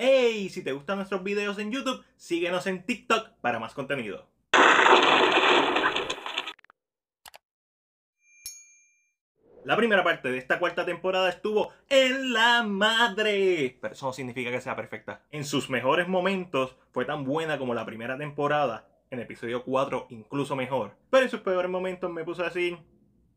¡Hey! Si te gustan nuestros videos en YouTube, síguenos en TikTok para más contenido. La primera parte de esta cuarta temporada estuvo en la madre. Pero eso no significa que sea perfecta. En sus mejores momentos fue tan buena como la primera temporada. En episodio 4 incluso mejor. Pero en sus peores momentos me puse así.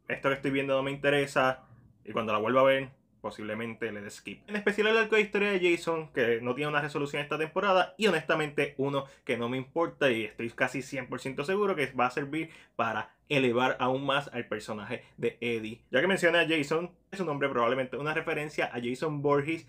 Esto que estoy viendo no me interesa. Y cuando la vuelva a ver, posiblemente le dé skip. En especial el arco de historia de Jason, que no tiene una resolución esta temporada, y honestamente uno que no me importa y estoy casi 100% seguro que va a servir para elevar aún más al personaje de Eddie. Ya que mencioné a Jason, su nombre probablemente una referencia a Jason Borges,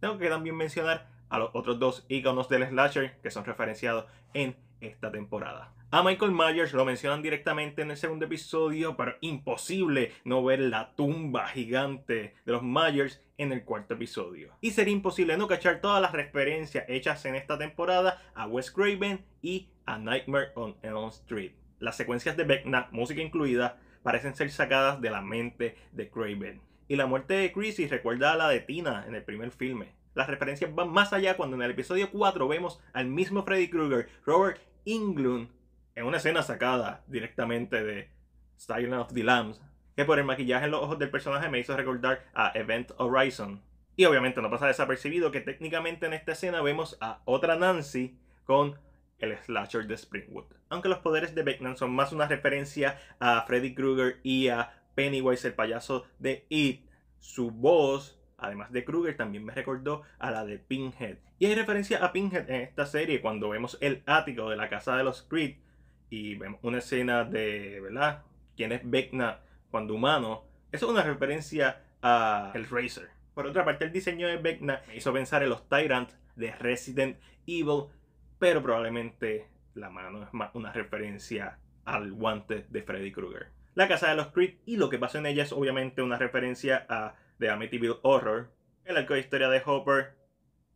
tengo que también mencionar a los otros dos íconos del slasher que son referenciados en esta temporada. A Michael Myers lo mencionan directamente en el segundo episodio, pero imposible no ver la tumba gigante de los Myers en el cuarto episodio. Y sería imposible no cachar todas las referencias hechas en esta temporada a Wes Craven y a Nightmare on Elm Street. Las secuencias de Vecna, música incluida, parecen ser sacadas de la mente de Craven. Y la muerte de Chrissy recuerda a la de Tina en el primer filme. Las referencias van más allá cuando en el episodio 4 vemos al mismo Freddy Krueger, Robert Englund, en una escena sacada directamente de Silent of the Lambs, que por el maquillaje en los ojos del personaje me hizo recordar a Event Horizon. Y obviamente no pasa desapercibido que técnicamente en esta escena vemos a otra Nancy con el slasher de Springwood. Aunque los poderes de Beckman son más una referencia a Freddy Krueger y a Pennywise el payaso de It, su voz, además de Krueger, también me recordó a la de Pinhead. Y hay referencia a Pinhead en esta serie cuando vemos el ático de la casa de los Creed y vemos una escena de, ¿verdad? ¿Quién es Vecna cuando humano? Eso es una referencia a el Racer. Por otra parte, el diseño de Vecna me hizo pensar en los Tyrants de Resident Evil, pero probablemente la mano es más una referencia al guante de Freddy Krueger. La casa de los Creed y lo que pasa en ella es obviamente una referencia a The Amityville Horror, el arco de historia de Hopper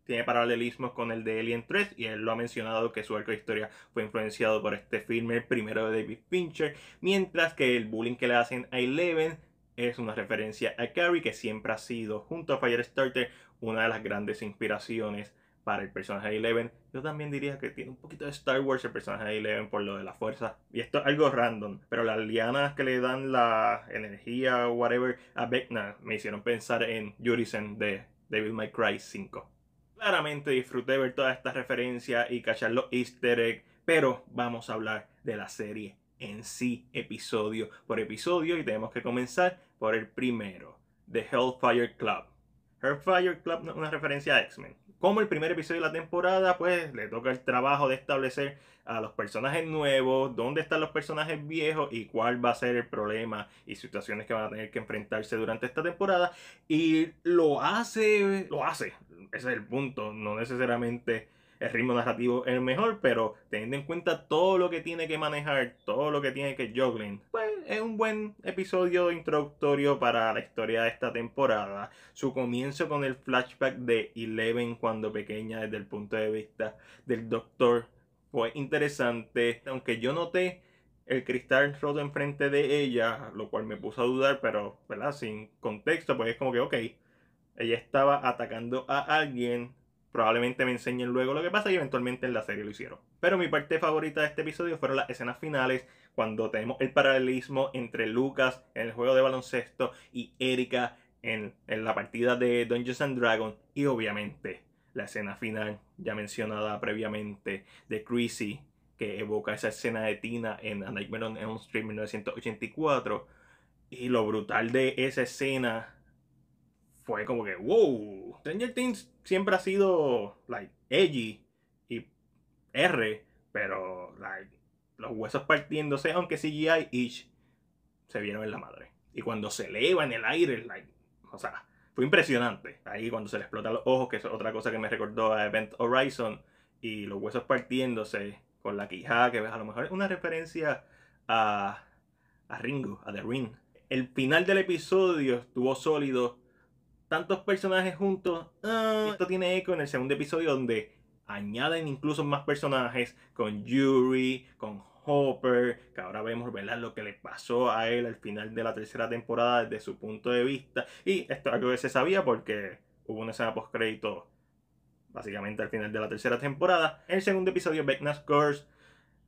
tiene paralelismos con el de Alien 3 y él lo ha mencionado que su arco de historia fue influenciado por este filme, primero de David Fincher, mientras que el bullying que le hacen a Eleven es una referencia a Carrie que siempre ha sido, junto a Firestarter, una de las grandes inspiraciones para el personaje de Eleven. Yo también diría que tiene un poquito de Star Wars el personaje de Eleven por lo de la fuerza. Y esto es algo random, pero las lianas que le dan la energía o whatever a Beckner me hicieron pensar en Jurisen de David May Cry 5. Claramente disfruté ver todas estas referencias y cachar los easter eggs, pero vamos a hablar de la serie en sí, episodio por episodio, y tenemos que comenzar por el primero, The Hellfire Club. Hellfire Club una referencia a X-Men. Como el primer episodio de la temporada, pues le toca el trabajo de establecer a los personajes nuevos, dónde están los personajes viejos y cuál va a ser el problema y situaciones que van a tener que enfrentarse durante esta temporada. Y lo hace, lo hace, ese es el punto. No necesariamente el ritmo narrativo es el mejor, pero teniendo en cuenta todo lo que tiene que manejar, todo lo que tiene que juggling, pues es un buen episodio introductorio para la historia de esta temporada. Su comienzo con el flashback de Eleven cuando pequeña desde el punto de vista del doctor fue interesante, aunque yo noté el cristal roto enfrente de ella, lo cual me puso a dudar, pero ¿verdad? sin contexto, pues es como que, ok, ella estaba atacando a alguien. Probablemente me enseñen luego lo que pasa y eventualmente en la serie lo hicieron. Pero mi parte favorita de este episodio fueron las escenas finales cuando tenemos el paralelismo entre Lucas en el juego de baloncesto y Erika en, la partida de Dungeons and Dragons y obviamente la escena final ya mencionada previamente de Chrissy que evoca esa escena de Tina en A Nightmare on Elm Street 1984 y lo brutal de esa escena fue como que, wow. Stranger Things siempre ha sido, like, edgy y R, pero, like, los huesos partiéndose, aunque CGI each se vieron en la madre. Y cuando se eleva en el aire, like, o sea, fue impresionante. Ahí cuando se le explota los ojos, que es otra cosa que me recordó a Event Horizon, y los huesos partiéndose con la quijada, que a lo mejor es una referencia a, a Ringo, a The Ring. El final del episodio estuvo sólido tantos personajes juntos. Ah. esto tiene eco en el segundo episodio donde añaden incluso más personajes con Yuri, con Hopper, que ahora vemos lo que le pasó a él al final de la tercera temporada desde su punto de vista. Y esto a algo que se sabía porque hubo una escena post-crédito básicamente al final de la tercera temporada. En el segundo episodio, Vecna's Curse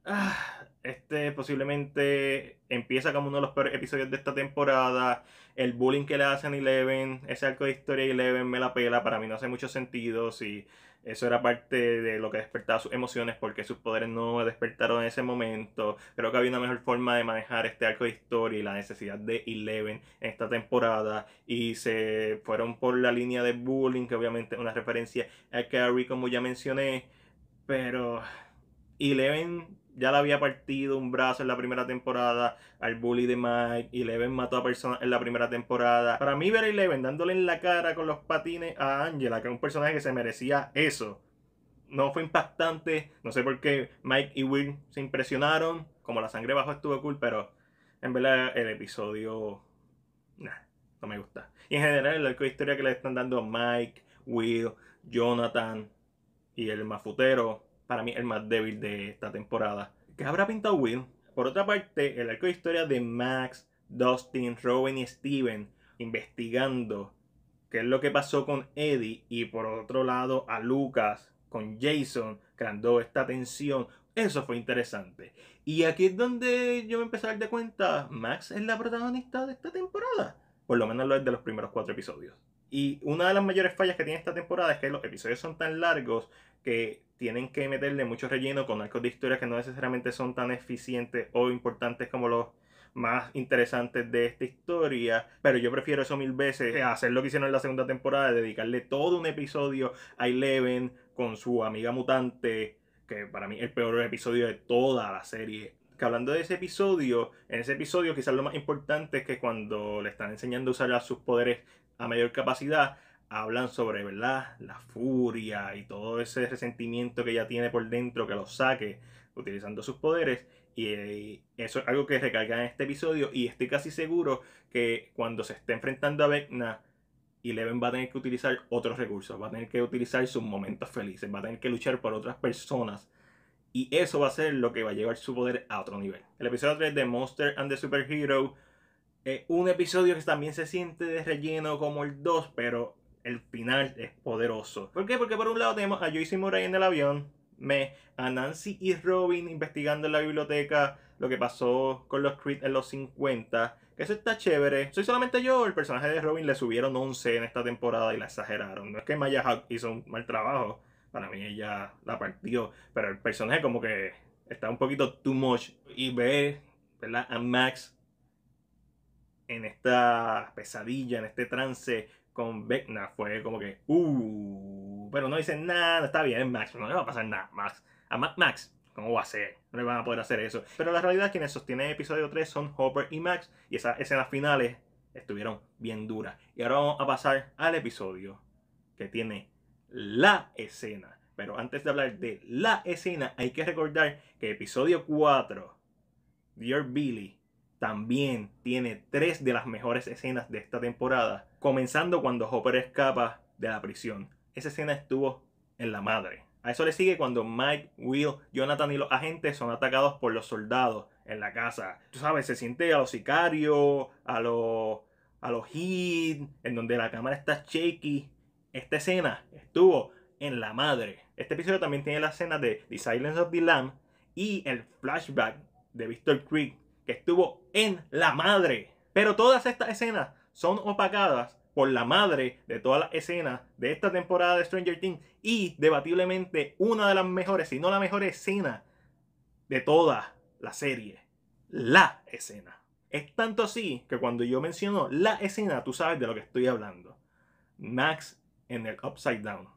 Ah, este posiblemente empieza como uno de los peores episodios de esta temporada. El bullying que le hacen a Eleven, ese arco de historia y Eleven me la pela, para mí no hace mucho sentido. Si eso era parte de lo que despertaba sus emociones, porque sus poderes no despertaron en ese momento. Creo que había una mejor forma de manejar este arco de historia y la necesidad de Eleven en esta temporada. Y se fueron por la línea de bullying, que obviamente es una referencia a Carrie, como ya mencioné. Pero Eleven ya le había partido un brazo en la primera temporada al bully de Mike. y Eleven mató a personas en la primera temporada. Para mí, ver a Eleven dándole en la cara con los patines a Angela, que es un personaje que se merecía eso. No fue impactante. No sé por qué Mike y Will se impresionaron. Como la sangre bajo estuvo cool, pero en verdad el episodio. no me gusta. Y en general, la historia que le están dando Mike, Will, Jonathan y el mafutero para mí el más débil de esta temporada. que habrá pintado Will? Por otra parte, el arco de historia de Max, Dustin, Robin y Steven investigando qué es lo que pasó con Eddie y por otro lado a Lucas con Jason creando esta tensión. Eso fue interesante. Y aquí es donde yo me empecé a dar de cuenta, Max es la protagonista de esta temporada. Por lo menos lo es de los primeros cuatro episodios. Y una de las mayores fallas que tiene esta temporada es que los episodios son tan largos que tienen que meterle mucho relleno con arcos de historias que no necesariamente son tan eficientes o importantes como los más interesantes de esta historia, pero yo prefiero eso mil veces, eh, hacer lo que hicieron en la segunda temporada, dedicarle todo un episodio a Eleven con su amiga mutante, que para mí es el peor episodio de toda la serie, hablando de ese episodio, en ese episodio quizás lo más importante es que cuando le están enseñando a usar sus poderes a mayor capacidad, hablan sobre, ¿verdad? La furia y todo ese resentimiento que ella tiene por dentro que lo saque utilizando sus poderes. Y eh, eso es algo que recarga en este episodio. Y estoy casi seguro que cuando se esté enfrentando a Vecna, Eleven va a tener que utilizar otros recursos, va a tener que utilizar sus momentos felices, va a tener que luchar por otras personas y eso va a ser lo que va a llevar su poder a otro nivel. El episodio 3 de Monster and the Superhero. es eh, un episodio que también se siente de relleno como el 2, pero el final es poderoso. ¿Por qué? Porque por un lado tenemos a Joyce y Murray en el avión, me, a Nancy y Robin investigando en la biblioteca lo que pasó con los Creed en los 50. Que eso está chévere. Soy solamente yo, el personaje de Robin le subieron 11 en esta temporada y la exageraron. No es que Maya Hawk hizo un mal trabajo para mí ella la partió. Pero el personaje como que está un poquito too much. Y ver, ¿verdad? A Max en esta pesadilla, en este trance con Vecna fue como que, uh, pero no dicen nada, está bien, Max, no le va a pasar nada, Max. A Max, ¿cómo va a ser? No le van a poder hacer eso. Pero la realidad es que quienes sostienen episodio 3 son Hopper y Max, y esas escenas finales estuvieron bien duras. Y ahora vamos a pasar al episodio que tiene la escena. Pero antes de hablar de la escena, hay que recordar que episodio 4, Dear Billy, también tiene tres de las mejores escenas de esta temporada, comenzando cuando Hopper escapa de la prisión. Esa escena estuvo en la madre. A eso le sigue cuando Mike, Will, Jonathan y los agentes son atacados por los soldados en la casa. Tú sabes, se siente a los sicarios, a los, a los hit, en donde la cámara está shaky. Esta escena estuvo en la madre. Este episodio también tiene la escena de The Silence of the Lamb y el flashback de Victor Creek, que estuvo en la madre. Pero todas estas escenas son opacadas por la madre de todas las escenas de esta temporada de Stranger Things y debatiblemente una de las mejores, si no la mejor escena de toda la serie. La escena. Es tanto así que cuando yo menciono la escena, tú sabes de lo que estoy hablando. Max en el Upside Down.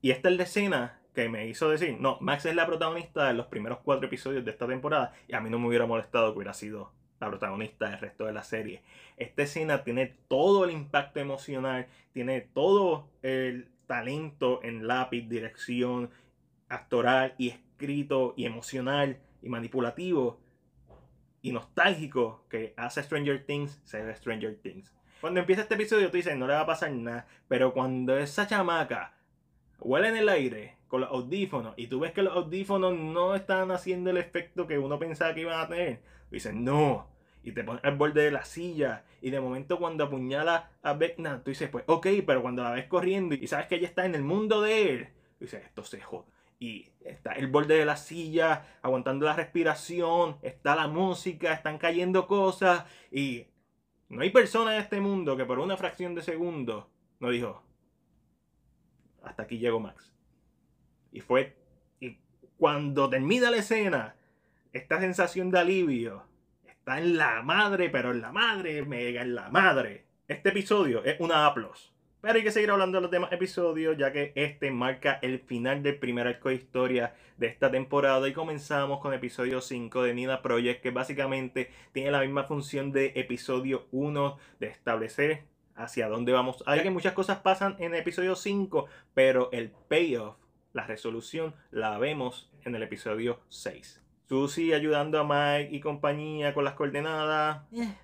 Y esta es la escena que me hizo decir, no, Max es la protagonista de los primeros cuatro episodios de esta temporada y a mí no me hubiera molestado que hubiera sido la protagonista del resto de la serie. Esta escena tiene todo el impacto emocional, tiene todo el talento en lápiz, dirección, actoral y escrito y emocional y manipulativo y nostálgico que hace Stranger Things ser Stranger Things. Cuando empieza este episodio tú dices, no le va a pasar nada, pero cuando esa chamaca huele en el aire con los audífonos y tú ves que los audífonos no están haciendo el efecto que uno pensaba que iban a tener, dices, no, y te pones al borde de la silla. Y de momento cuando apuñala a Vecna, tú dices, pues ok, pero cuando la ves corriendo y sabes que ella está en el mundo de él, dices, esto se jode. Y está el borde de la silla, aguantando la respiración, está la música, están cayendo cosas y no hay persona en este mundo que por una fracción de segundo no dijo, hasta aquí llegó Max. Y fue, y cuando termina la escena, esta sensación de alivio está en la madre, pero en la madre, mega en la madre. Este episodio es una aplauso. Pero hay que seguir hablando de los demás episodios, ya que este marca el final del primer arco de historia de esta temporada. Y comenzamos con episodio 5 de Nina Project, que básicamente tiene la misma función de episodio 1 de establecer hacia dónde vamos. Hay que muchas cosas pasan en episodio 5, pero el payoff, la resolución, la vemos en el episodio 6. Susie ayudando a Mike y compañía con las coordenadas. Eh.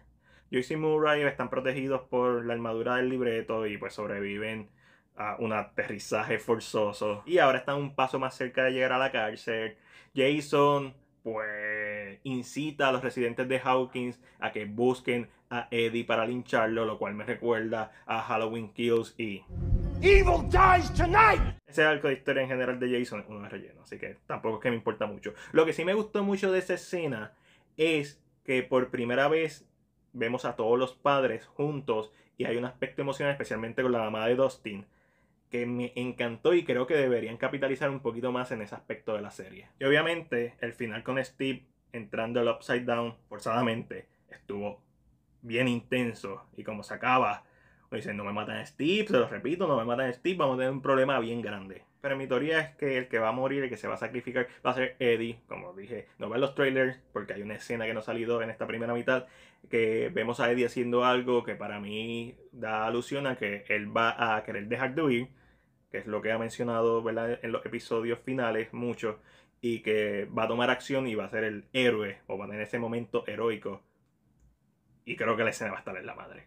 Joyce y Murray están protegidos por la armadura del libreto y pues sobreviven a un aterrizaje forzoso. Y ahora están un paso más cerca de llegar a la cárcel. Jason pues incita a los residentes de Hawkins a que busquen a Eddie para lincharlo, lo cual me recuerda a Halloween Kills y... Evil dies tonight. Ese arco de historia en general de Jason es uno de relleno, así que tampoco es que me importa mucho. Lo que sí me gustó mucho de esa escena es que por primera vez vemos a todos los padres juntos y hay un aspecto emocional, especialmente con la mamá de Dustin, que me encantó y creo que deberían capitalizar un poquito más en ese aspecto de la serie. Y obviamente el final con Steve entrando al Upside Down forzadamente estuvo bien intenso y como se acaba, dicen no me matan Steve, se los repito, no me matan Steve, vamos a tener un problema bien grande. Pero mi teoría es que el que va a morir, el que se va a sacrificar, va a ser Eddie. Como dije, no ver los trailers, porque hay una escena que no ha salido en esta primera mitad, que vemos a Eddie haciendo algo que para mí da alusión a que él va a querer dejar de huir, que es lo que ha mencionado en los episodios finales mucho, y que va a tomar acción y va a ser el héroe, o va a tener ese momento heroico. Y creo que la escena va a estar en la madre.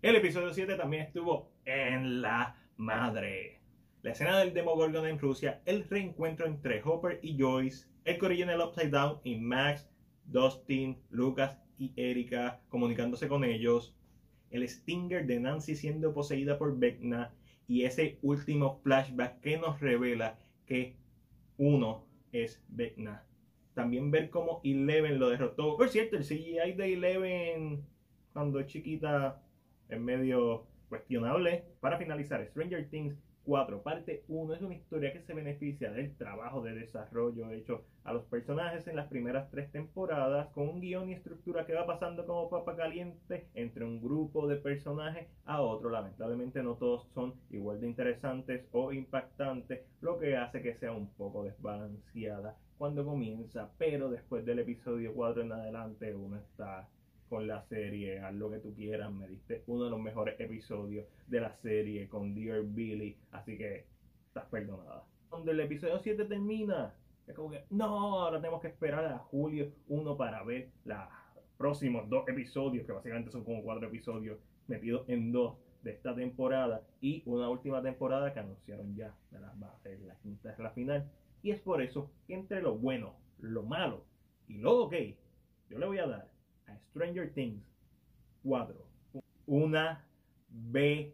El episodio 7 también estuvo en la madre la escena del Demogorgon en Rusia, el reencuentro entre Hopper y Joyce, el corillo en el Upside Down y Max, Dustin, Lucas y Erika comunicándose con ellos, el Stinger de Nancy siendo poseída por Vecna y ese último flashback que nos revela que uno es Vecna. También ver cómo Eleven lo derrotó. Por cierto, el CGI de Eleven cuando es chiquita es medio cuestionable. Para finalizar, Stranger Things 4, parte 1 es una historia que se beneficia del trabajo de desarrollo hecho a los personajes en las primeras tres temporadas, con un guión y estructura que va pasando como papa caliente entre un grupo de personajes a otro. Lamentablemente no todos son igual de interesantes o impactantes, lo que hace que sea un poco desbalanceada cuando comienza, pero después del episodio 4 en adelante uno está con la serie, haz lo que tú quieras, me diste uno de los mejores episodios de la serie con Dear Billy, así que estás perdonada. Donde el episodio 7 termina, es como que, no, ahora tenemos que esperar a julio 1 para ver los próximos dos episodios, que básicamente son como cuatro episodios metidos en dos de esta temporada y una última temporada que anunciaron ya, va la quinta es la final. Y es por eso que entre lo bueno, lo malo y lo ok, yo le voy a dar a Stranger Things 4. Una B.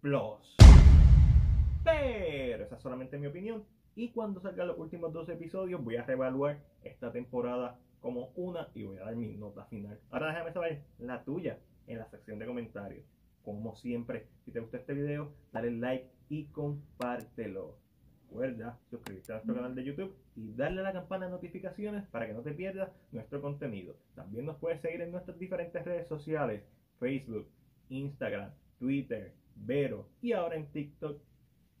Pero esa es solamente mi opinión. Y cuando salgan los últimos dos episodios, voy a reevaluar esta temporada como una y voy a dar mi nota final. Ahora déjame saber la tuya en la sección de comentarios. Como siempre, si te gustó este video, dale like y compártelo recuerda suscribirte a nuestro canal de YouTube y darle a la campana de notificaciones para que no te pierdas nuestro contenido. También nos puedes seguir en nuestras diferentes redes sociales, Facebook, Instagram, Twitter, Vero y ahora en TikTok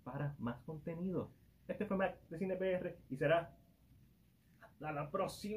para más contenido. Este fue Mac de CinePR y será hasta la próxima.